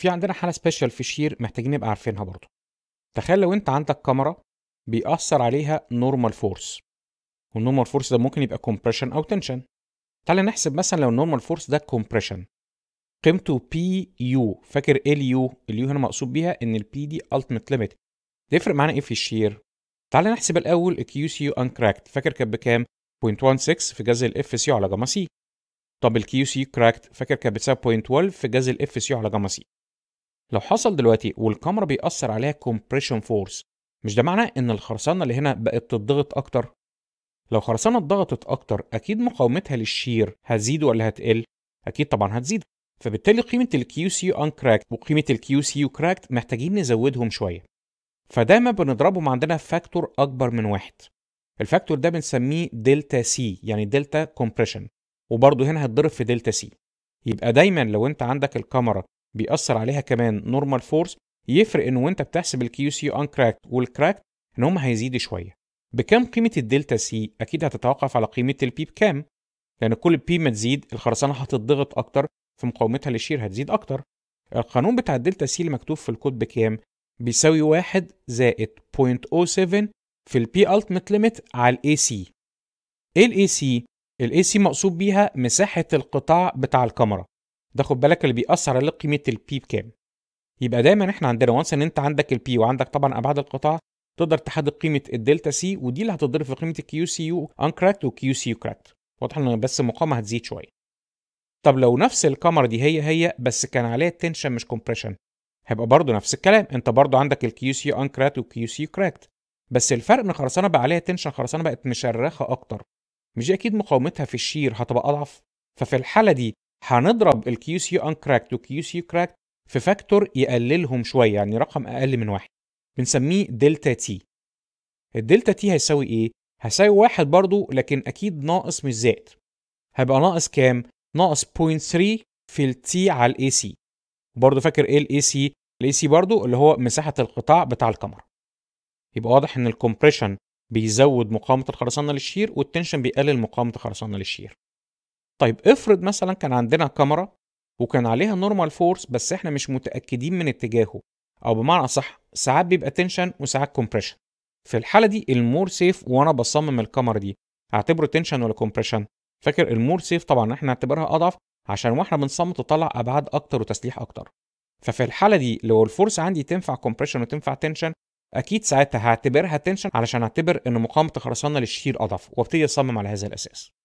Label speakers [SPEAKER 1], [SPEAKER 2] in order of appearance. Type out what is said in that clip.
[SPEAKER 1] في عندنا حاله سبيشال في شير محتاجين نبقى عارفينها برضه تخيل لو انت عندك كاميرا بيأثر عليها نورمال فورس والنورمال فورس ده ممكن يبقى كومبريشن او تنشن تعالى نحسب مثلا لو النورمال فورس ده كومبريشن قيمته بي يو فاكر ال يو اليو هنا مقصود بيها ان البي دي التيميت ليميت تفرق معانا ايه في الشير تعالى نحسب الاول الكيو سي يو انكراكت فاكر كانت بكام 0.16 في جذر الاف سي على جاما سي طب الكيو سي كراكت فاكر كانت بتساوي 0.12 في جذر الاف سي على جاما سي لو حصل دلوقتي والكاميرا بيأثر عليها كومبريشن فورس مش ده معناه ان الخرسانه اللي هنا بقت تضغط اكتر لو خرسانه اتضغطت اكتر اكيد مقاومتها للشير هتزيد ولا هتقل اكيد طبعا هتزيد فبالتالي قيمه الكيو سي ان كراكت وقيمه الكيو سي كراكت محتاجين نزودهم شويه فدايما بنضربهم عندنا فاكتور اكبر من واحد الفاكتور ده بنسميه دلتا سي يعني دلتا كومبريشن وبرضه هنا هتضرب في دلتا سي يبقى دايما لو انت عندك الكاميرا بيأثر عليها كمان نورمال فورس يفرق انه وانت بتحسب الكيو سي ان كراكت والكراكت ان هم هيزيدوا شويه بكام قيمه الدلتا سي اكيد هتتوقف على قيمه البي بكام لان كل بي ما تزيد الخرسانه هتتضغط اكتر فمقاومتها للشير هتزيد اكتر القانون بتاع الدلتا سي اللي مكتوب في الكود بكام بيساوي 1 زائد 0.07 في البي التيمت ليميت على الاي سي ايه الاي سي الاي سي مقصود بيها مساحه القطاع بتاع الكاميرا ده خد بالك اللي بيأثر على قيمة البي بكام يبقى دايما احنا عندنا وانس ان انت عندك البي وعندك طبعا ابعاد القطاع تقدر تحدد قيمه الدلتا سي ودي اللي هتضرب في قيمه الكيو سي يو انكراكت والكيو سي يو كراكت واضح ان بس المقاومه هتزيد شويه طب لو نفس الكاميرا دي هي هي بس كان عليها تنشن مش كومبريشن هيبقى برضه نفس الكلام انت برضه عندك الكيو سي يو انكراكت والكيو سي يو كراكت بس الفرق ان خرسانه بقى عليها تنشن خرسانه بقت مشرخه اكتر مش اكيد مقاومتها في الشير هتبقى اضعف ففي الحاله دي هنضرب الكيو سي ان كراكت والكيو سي كراكت في فاكتور يقللهم شويه يعني رقم اقل من واحد بنسميه دلتا تي الدلتا تي هيساوي ايه هيساوي واحد برضو لكن اكيد ناقص مش زائد هيبقى ناقص كام ناقص 0.3 في التي على الاي سي برضو فاكر ايه الاي سي الاي سي برضو اللي هو مساحه القطاع بتاع الكاميرا يبقى واضح ان الكومبريشن بيزود مقاومه الخرسانه للشير والتنشن بيقلل مقاومه الخرسانه للشير طيب افرض مثلا كان عندنا كاميرا وكان عليها نورمال فورس بس احنا مش متاكدين من اتجاهه او بمعنى اصح ساعات بيبقى تنشن وساعات كومبريشن في الحاله دي المور سيف وانا بصمم الكاميرا دي اعتبره تنشن ولا كومبريشن فاكر المور سيف طبعا احنا نعتبرها اضعف عشان واحنا بنصمم تطلع ابعاد اكتر وتسليح اكتر ففي الحاله دي لو الفورس عندي تنفع كومبريشن وتنفع تنشن اكيد ساعتها هعتبرها تنشن علشان اعتبر ان مقاومه الخرسانه للشير اضعف وابتدي اصمم على هذا الاساس